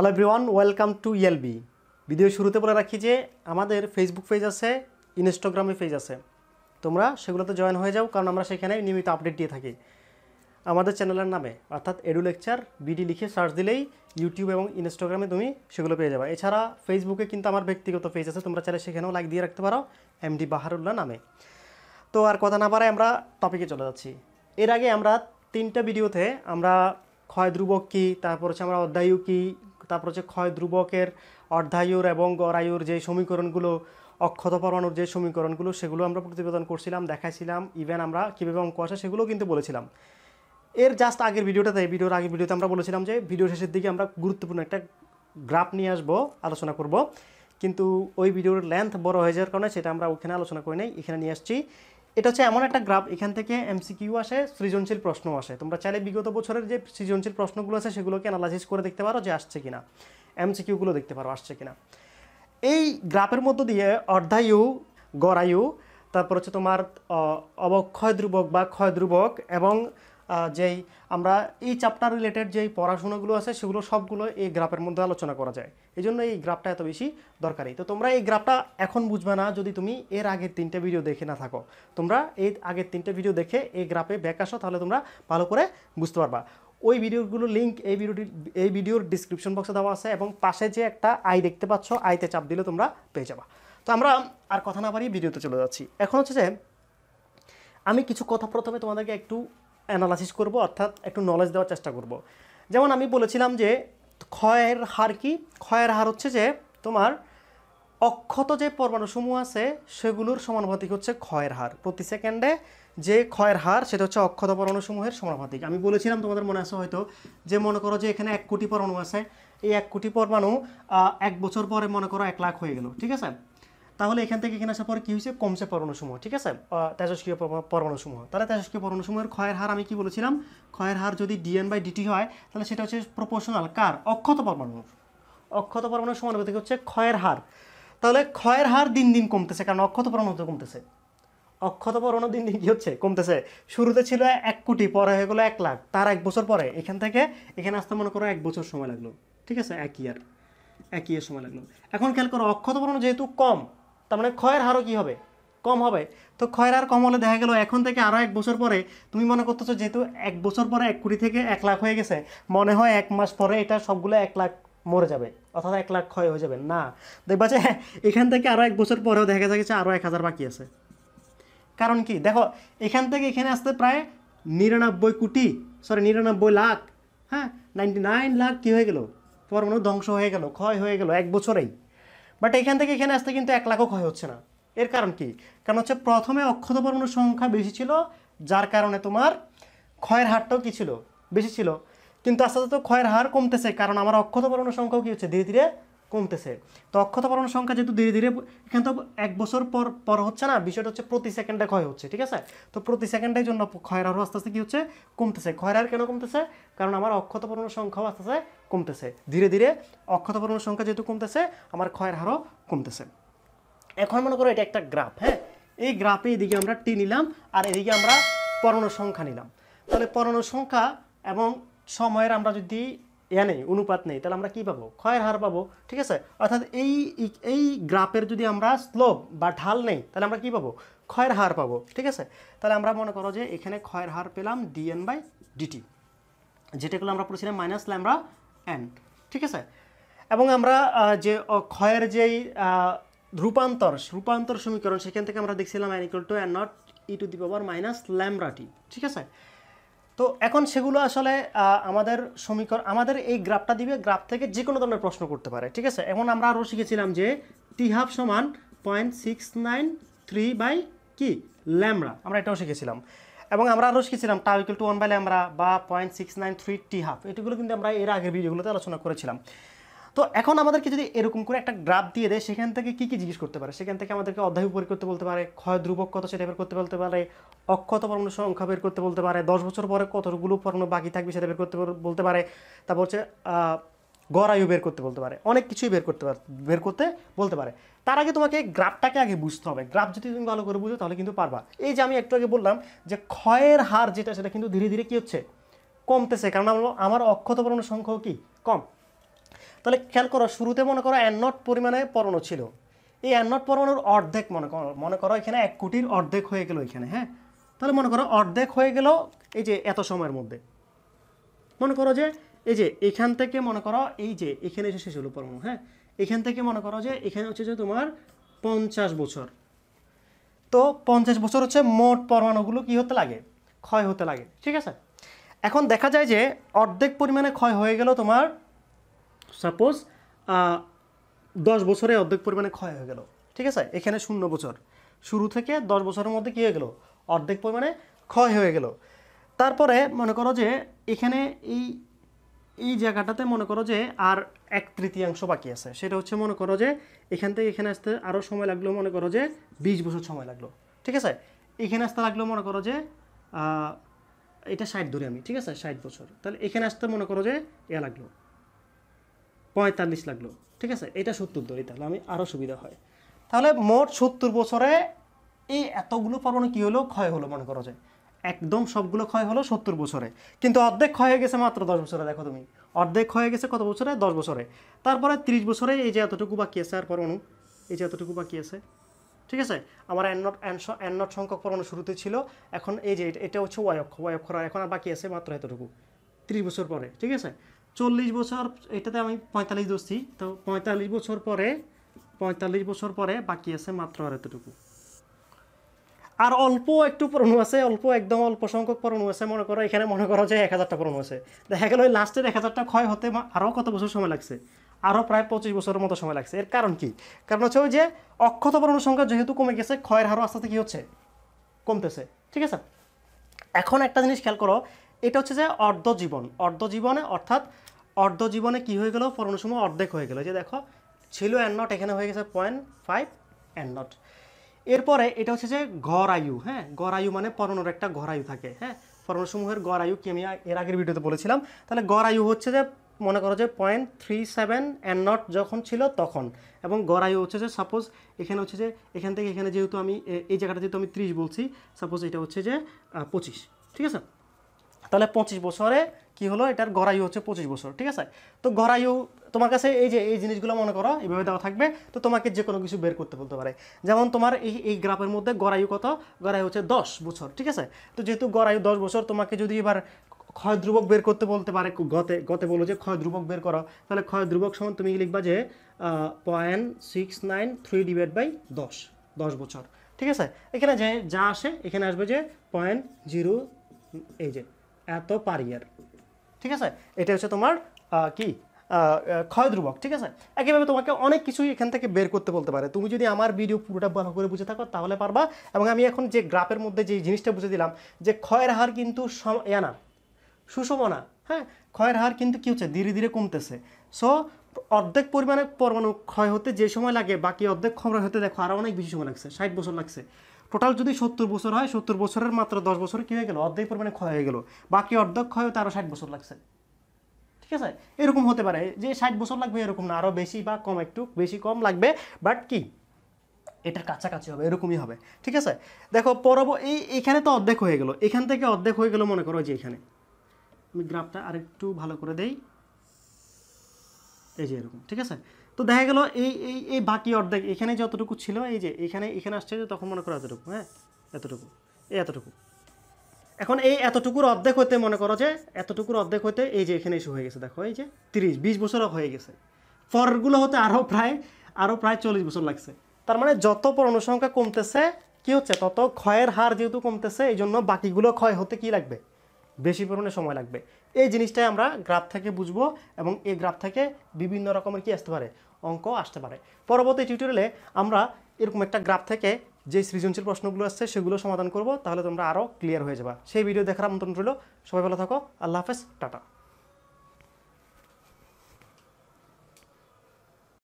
Hello everyone welcome to ইয়েলবি video শুরুতে বলে রাখি যে আমাদের ফেসবুক পেজ আছে ইনস্টাগ্রামে পেজ আছে তোমরা সেগুলোতে জয়েন হয়ে যাও কারণ আমরা সেখানে নিয়মিত আপডেট দিয়ে থাকি আমাদের চ্যানেলের নামে অর্থাৎ এডু লেকচার বিডি লিখে সার্চ দিলেই ইউটিউব এবং ইনস্টাগ্রামে তুমি সেগুলো পেয়ে যাবে এছাড়া ফেসবুকে কিন্তু আমার ব্যক্তিগত পেজ আছে তোমরা চাইলে সেখানেও লাইক দিয়ে রাখতে পারো এমডি বাহারুল্লাহ নামে তো আর কথা না পারায় আমরা টপিকে চলে যাচ্ছি এর আগে আমরা তিনটা ভিডিওতে আমরা ক্ষয় ধ্রুবক কী তারপর হচ্ছে আমরা অধ্যায়ু কী তারপর হচ্ছে ক্ষয় ধ্রুবকের অর্ধায়ুর এবং গড়ায়ুর যে সমীকরণগুলো অক্ষত পরমাণুর যে সমীকরণগুলো সেগুলো আমরা প্রতিবেদন করছিলাম দেখাইছিলাম ইভেন আমরা কীভাবে অঙ্ক আসে সেগুলো কিন্তু বলেছিলাম এর জাস্ট আগের ভিডিওটাতে ভিডিওর আগের ভিডিওতে আমরা বলেছিলাম যে ভিডিও শেষের দিকে আমরা গুরুত্বপূর্ণ একটা গ্রাফ নিয়ে আসবো আলোচনা করব কিন্তু ওই ভিডিওর লেন্থ বড় হয়ে যাওয়ার কারণে সেটা আমরা ওখানে আলোচনা করি নাই এখানে নিয়ে আসছি এটা হচ্ছে এমন একটা গ্রাফ এখান থেকে এমসিকিউ আসে সৃজনশীল প্রশ্ন আসে তোমরা চাইলে বিগত বছরের যে সৃজনশীল প্রশ্নগুলো আছে সেগুলোকে অ্যানালাইসিস করে দেখতে পারো যে আসছে কিনা এমসিকিউগুলো দেখতে পারো আসছে কিনা এই গ্রাফের মধ্য দিয়ে অর্ধায়ু গড়ায়ু তারপর হচ্ছে তোমার অবক্ষয় ধ্রুবক বা ক্ষয় ধ্রুবক এবং যেই আমরা এই চ্যাপ্টার রিলেটেড যেই পড়াশোনাগুলো আছে সেগুলো সবগুলো এই গ্রাফের মধ্যে আলোচনা করা যায় এই জন্য এই গ্রাফটা এত বেশি দরকারি তো তোমরা এই গ্রাফটা এখন বুঝবে না যদি তুমি এর আগের তিনটে ভিডিও দেখে না থাকো তোমরা এই আগের তিনটে ভিডিও দেখে এই গ্রাফে ব্যাক আসো তাহলে তোমরা ভালো করে বুঝতে পারবা ওই ভিডিওগুলোর লিঙ্ক এই ভিডিওটি এই ভিডিওর ডিসক্রিপশন বক্সে দেওয়া আছে এবং পাশে যে একটা আই দেখতে পাচ্ছ আইতে চাপ দিলে তোমরা পেয়ে যাবা তো আমরা আর কথা না পারি ভিডিওতে চলে যাচ্ছি এখন হচ্ছে যে আমি কিছু কথা প্রথমে তোমাদেরকে একটু অ্যানালাইসিস করব অর্থাৎ একটু নলেজ দেওয়ার চেষ্টা করব। যেমন আমি বলেছিলাম যে ক্ষয়ের হার কি ক্ষয়ের হার হচ্ছে যে তোমার অক্ষত যে পরমাণুসমূহ আছে সেগুলোর সমানুপাতিক হচ্ছে ক্ষয়ের হার প্রতি সেকেন্ডে যে ক্ষয়ের হার সেটা হচ্ছে অক্ষত পরমাণুসমূহের সমানুপাতিক আমি বলেছিলাম তোমাদের মনে আছে হয়তো যে মনে করো যে এখানে এক কোটি পরমাণু আছে এই এক কোটি পরমাণু এক বছর পরে মনে করো এক লাখ হয়ে গেল ঠিক আছে তাহলে এখান থেকে এখানে আসার পর কী হয়েছে কমছে পরমাণুসমূহ ঠিক আছে তেজস্ক্রিয় পরমাণুসমূহ তাহলে তেজস্ক্রিয় পরমাণুসমূহের ক্ষয়ের হার আমি কি বলেছিলাম ক্ষয়ের হার যদি ডিএন বাই ডিটি হয় তাহলে সেটা হচ্ছে প্রপোর্শনাল কার অক্ষত পরমাণুর অক্ষত পরমাণুর সমানুপাতিক হচ্ছে ক্ষয়ের হার তাহলে ক্ষয়ের হার দিন দিন কমতেছে কারণ অক্ষত পরমাণু তো কমতেছে অক্ষত পরমাণু দিন দিন কী হচ্ছে কমতেছে শুরুতে ছিল এক কোটি পরে হয়ে গেলো এক লাখ তার এক বছর পরে এখান থেকে এখানে আসতে মনে করো এক বছর সময় লাগলো ঠিক আছে এক ইয়ার এক ইয়ার সময় লাগলো এখন খেয়াল করো অক্ষত পরমাণু যেহেতু কম তার মানে ক্ষয়ের হারও কী হবে কম হবে তো ক্ষয়ের হার কম হলে দেখা গেল এখন থেকে আরও এক বছর পরে তুমি মনে করতেছো যেহেতু এক বছর পরে এক কোটি থেকে এক লাখ হয়ে গেছে মনে হয় এক মাস পরে এটা সবগুলো এক লাখ মরে যাবে অর্থাৎ এক লাখ ক্ষয় হয়ে যাবে না দেখবা যে এখান থেকে আরও এক বছর পরেও দেখা যাচ্ছে আরও এক হাজার বাকি আছে কারণ কি দেখো এখান থেকে এখানে আসতে প্রায় নিরানব্বই কোটি সরি নিরানব্বই লাখ হ্যাঁ নাইনটি নাইন লাখ কী হয়ে গেল তোমার মনে ধ্বংস হয়ে গেল ক্ষয় হয়ে গেল এক বছরেই বাট এখান থেকে এখানে আসতে কিন্তু এক লাখও ক্ষয় হচ্ছে না এর কারণ কি কারণ হচ্ছে প্রথমে অক্ষত পরমাণুর সংখ্যা বেশি ছিল যার কারণে তোমার ক্ষয়ের হারটাও কী ছিল বেশি ছিল কিন্তু আস্তে আস্তে তো ক্ষয়ের হার কমতেছে কারণ আমার অক্ষত পরমাণুর সংখ্যাও কী হচ্ছে ধীরে ধীরে কমতেছে তো অক্ষতা সংখ্যা যেহেতু ধীরে ধীরে এখানে তো এক বছর পর পর হচ্ছে না বিষয়টা হচ্ছে প্রতি সেকেন্ডে ক্ষয় হচ্ছে ঠিক আছে তো প্রতি সেকেন্ডের জন্য ক্ষয়ের হারও আস্তে আস্তে কী হচ্ছে কমতেছে ক্ষয়ের হার কেন কমতেছে কারণ আমার অক্ষত পরমাণু সংখ্যাও আস্তে আস্তে কমতেছে ধীরে ধীরে অক্ষত পরমাণু সংখ্যা যেহেতু কমতেছে আমার ক্ষয়ের হারও কমতেছে এখন মনে করো এটা একটা গ্রাফ হ্যাঁ এই গ্রাফে এদিকে আমরা টি নিলাম আর এদিকে আমরা পরমাণু সংখ্যা নিলাম তাহলে পরমাণু সংখ্যা এবং সময়ের আমরা যদি ইয়া নেই অনুপাত নেই তাহলে আমরা কী পাবো ক্ষয়ের হার পাবো ঠিক আছে অর্থাৎ এই এই গ্রাফের যদি আমরা স্লোপ বা ঢাল নেই তাহলে আমরা কী পাবো ক্ষয়ের হার পাবো ঠিক আছে তাহলে আমরা মনে করো যে এখানে ক্ষয়ের হার পেলাম ডিএন বাই ডিটি যেটাগুলো আমরা পড়েছিলাম মাইনাস ল্যামরা এন ঠিক আছে এবং আমরা যে ক্ষয়ের যেই রূপান্তর রূপান্তর সমীকরণ সেখান থেকে আমরা দেখছিলাম N equal to N nought e to the power minus lambda t ঠিক আছে তো এখন সেগুলো আসলে আমাদের সমীকরণ আমাদের এই গ্রাফটা দিবে গ্রাফ থেকে যে কোনো ধরনের প্রশ্ন করতে পারে ঠিক আছে এখন আমরা আরও শিখেছিলাম যে টি হাফ সমান point six nine three by কি ল্যামড়া আমরা এটাও শিখেছিলাম এবং আমরা আরও শিখেছিলাম tau equal to one by lambda বা point six nine three T half এটিগুলো কিন্তু আমরা এর আগের ভিডিওগুলোতে আলোচনা করেছিলাম তো এখন আমাদেরকে যদি এরকম করে একটা গ্রাফ দিয়ে দেয় সেখান থেকে কী কী জিজ্ঞেস করতে পারে সেখান থেকে আমাদেরকে অধ্যায় উপর করতে বলতে পারে ক্ষয় ধ্রুবক কত সেটা বের করতে বলতে পারে অক্ষত পরমাণু সংখ্যা বের করতে বলতে পারে দশ বছর পরে কতগুলো পরমাণু বাকি থাকবে সেটা বের করতে বলতে পারে তারপর হচ্ছে গড়ায়ু বের করতে বলতে পারে অনেক কিছুই বের করতে পারে বের করতে বলতে পারে তার আগে তোমাকে গ্রাফটাকে আগে বুঝতে হবে গ্রাফ যদি তুমি ভালো করে বুঝো তাহলে কিন্তু পারবা এই যে আমি একটু আগে বললাম যে ক্ষয়ের হার যেটা সেটা কিন্তু ধীরে ধীরে কী হচ্ছে কমতেছে কারণ আমার অক্ষত পরমাণু সংখ্যাও কি কম তাহলে খেয়াল করো শুরুতে মনে করো অ্যান নট পরিমাণে পরমাণু ছিল এই অ্যান নট পরমাণুর অর্ধেক মনে করো মনে করো এখানে এক কোটির অর্ধেক হয়ে গেল এখানে হ্যাঁ তাহলে মনে করো অর্ধেক হয়ে গেল এই যে এত সময়ের মধ্যে মনে করো যে এই যে এখান থেকে মনে করো এই যে এখানে এসে শেষ হলো পরমাণু হ্যাঁ এখান থেকে মনে করো যে এখানে হচ্ছে যে তোমার পঞ্চাশ বছর তো পঞ্চাশ বছর হচ্ছে মোট পরমাণুগুলো কি হতে লাগে ক্ষয় হতে লাগে ঠিক আছে এখন দেখা যায় যে অর্ধেক পরিমাণে ক্ষয় হয়ে গেল তোমার সাপোজ দশ বছরে অর্ধেক পরিমাণে ক্ষয় হয়ে গেল ঠিক আছে এখানে শূন্য বছর শুরু থেকে দশ বছরের মধ্যে কী হয়ে গেল অর্ধেক পরিমাণে ক্ষয় হয়ে গেল তারপরে মনে করো যে এখানে এই এই জায়গাটাতে মনে করো যে আর এক তৃতীয়াংশ বাকি আছে সেটা হচ্ছে মনে করো যে এখান থেকে এখানে আসতে আরও সময় লাগলো মনে করো যে বিশ বছর সময় লাগলো ঠিক আছে এখানে আসতে লাগলো মনে করো যে এটা ষাট ধরে আমি ঠিক আছে ষাট বছর তাহলে এখানে আসতে মনে করো যে এ লাগলো পঁয়তাল্লিশ লাগলো ঠিক আছে এটা সত্তর ধরি তাহলে আমি আরও সুবিধা হয় তাহলে মোট সত্তর বছরে এই এতগুলো পরমাণু কী হলো ক্ষয় হলো মনে করো যে একদম সবগুলো ক্ষয় হলো সত্তর বছরে কিন্তু অর্ধেক ক্ষয় হয়ে গেছে মাত্র দশ বছরে দেখো তুমি অর্ধেক হয়ে গেছে কত বছরে দশ বছরে তারপরে তিরিশ বছরে এই যে এতটুকু বাকি আছে আর পরমাণু এই যে এতটুকু বাকি আছে ঠিক আছে আমার অ্যান্নট অ্যান্নট সংখ্যক পরমাণু শুরুতে ছিল এখন এই যে এটা হচ্ছে ওয়াই অক্ষ ওয়াই অক্ষর এখন আর বাকি আছে মাত্র এতটুকু তিরিশ বছর পরে ঠিক আছে চল্লিশ বছর এটাতে আমি পঁয়তাল্লিশ ধরছি তো পঁয়তাল্লিশ বছর পরে পঁয়তাল্লিশ বছর পরে বাকি আছে মাত্র আর এতটুকু আর অল্প একটু পরণু আছে অল্প একদম অল্প সংখ্যক পরণু আছে মনে করো এখানে মনে করো যে এক হাজারটা পরণু আছে দেখা গেল ওই লাস্টের এক হাজারটা ক্ষয় হতে আরও কত বছর সময় লাগছে আরও প্রায় পঁচিশ বছরের মতো সময় লাগছে এর কারণ কি কারণ হচ্ছে ওই যে অক্ষত পরণুর সংখ্যা যেহেতু কমে গেছে ক্ষয়ের হারও আস্তে আস্তে কী হচ্ছে কমতেছে ঠিক আছে এখন একটা জিনিস খেয়াল করো এটা হচ্ছে যে অর্ধজীবন অর্ধজীবনে অর্থাৎ অর্ধজীবনে কি হয়ে গেল ফর্মুলার সময় অর্ধেক হয়ে গেল যে দেখো ছিল অ্যান্ড নট এখানে হয়ে গেছে পয়েন্ট ফাইভ অ্যান্ড নট এরপরে এটা হচ্ছে যে ঘর আয়ু হ্যাঁ গড় আয়ু মানে পরনোর একটা ঘর আয়ু থাকে হ্যাঁ পরনসমূহের গড় আয়ু কি আমি এর আগের ভিডিওতে বলেছিলাম তাহলে গড় আয়ু হচ্ছে যে মনে করো যে point three seven and nought যখন ছিল তখন এবং গড় আয়ু হচ্ছে যে সাপোজ এখানে হচ্ছে যে এখান থেকে এখানে যেহেতু আমি এই জায়গাটা যেহেতু আমি ত্রিশ বলছি সাপোজ এটা হচ্ছে যে পঁচিশ ঠিক আছে তাহলে পঁচিশ বছরে কি হলো এটার গড়ায়ু হচ্ছে পঁচিশ বছর ঠিক আছে তো গড়ায়ু তোমার কাছে এই যে এই জিনিসগুলো মনে করো এইভাবে দেওয়া থাকবে তো তোমাকে যে কোনো কিছু বের করতে বলতে পারে যেমন তোমার এই এই গ্রাফের মধ্যে গড়ায়ু কত গড়াই হচ্ছে দশ বছর ঠিক আছে তো যেহেতু গড়ায়ু দশ বছর তোমাকে যদি এবার ক্ষয় ধ্রুবক বের করতে বলতে পারে গতে গতে বলো যে ক্ষয় ধ্রুবক বের করো তাহলে ক্ষয় ধ্রুবক সমান তুমি লিখবা যে point six nine three divide by দশ দশ বছর ঠিক আছে এখানে যে যা আসে এখানে আসবে যে পয়েন্ট জিরো এই যে এত পার ইয়ার ঠিক আছে এটা হচ্ছে তোমার কি ক্ষয় ধ্রুবক ঠিক আছে একইভাবে তোমাকে অনেক কিছুই এখান থেকে বের করতে বলতে পারে তুমি যদি আমার ভিডিও পুরোটা ভালো করে বুঝে থাকো তাহলে পারবা এবং আমি এখন যে গ্রাফের মধ্যে যে জিনিসটা বুঝে দিলাম যে ক্ষয়ের হার কিন্তু না সুষম না হ্যাঁ ক্ষয়ের হার কিন্তু কী হচ্ছে ধীরে ধীরে কমতেছে সো অর্ধেক পরিমাণে পরমাণু ক্ষয় হতে যে সময় লাগে বাকি অর্ধেক ক্ষয় হতে দেখো আরও অনেক বেশি সময় লাগছে ষাট বছর লাগছে টোটাল যদি সত্তর বছর হয় সত্তর বছরের মাত্র দশ বছর কী হয়ে গেল অর্ধেক পরিমাণে ক্ষয় হয়ে গেল বাকি অর্ধেক ক্ষয় হতে আরও ষাট বছর লাগছে ঠিক আছে এরকম হতে পারে যে ষাট বছর লাগবে এরকম না আরও বেশি বা কম একটু বেশি কম লাগবে বাট কি এটার কাছাকাছি হবে এরকমই হবে ঠিক আছে দেখো পরব এই এখানে তো অর্ধেক হয়ে গেল এখান থেকে অর্ধেক হয়ে গেল মনে করো যে এখানে আমি গ্রাফটা আরেকটু ভালো করে দেই এই যে এরকম ঠিক আছে তো দেখা গেল এই এই এই বাকি অর্ধেক এখানে যতটুকু ছিল এই যে এখানে এখানে আসছে যে তখন মনে করো এতটুকু হ্যাঁ এতটুকু এই এতটুকু এখন এই এতটুকুর অর্ধেক হতে মনে করো যে এতটুকুর অর্ধেক হতে এই যে এখানে এসে হয়ে গেছে দেখো এই যে তিরিশ বিশ বছর হয়ে গেছে ফরগুলো হতে আরও প্রায় আরও প্রায় চল্লিশ বছর লাগছে তার মানে যত সংখ্যা কমতেছে কী হচ্ছে তত ক্ষয়ের হার যেহেতু কমতেছে এই জন্য বাকিগুলো ক্ষয় হতে কি লাগবে বেশি পরিমাণে সময় লাগবে এই জিনিসটাই আমরা গ্রাফ থেকে বুঝবো এবং এই গ্রাফ থেকে বিভিন্ন রকমের কি আসতে পারে অঙ্ক আসতে পারে পরবর্তী টিউটোরিয়ালে আমরা এরকম একটা গ্রাফ থেকে যে সৃজনশীল প্রশ্নগুলো আসছে সেগুলো সমাধান করব তাহলে তোমরা আরও ক্লিয়ার হয়ে যাবা সেই ভিডিও দেখার আমন্ত্রণ রইল সবাই ভালো থাকো আল্লাহ হাফেজ টাটা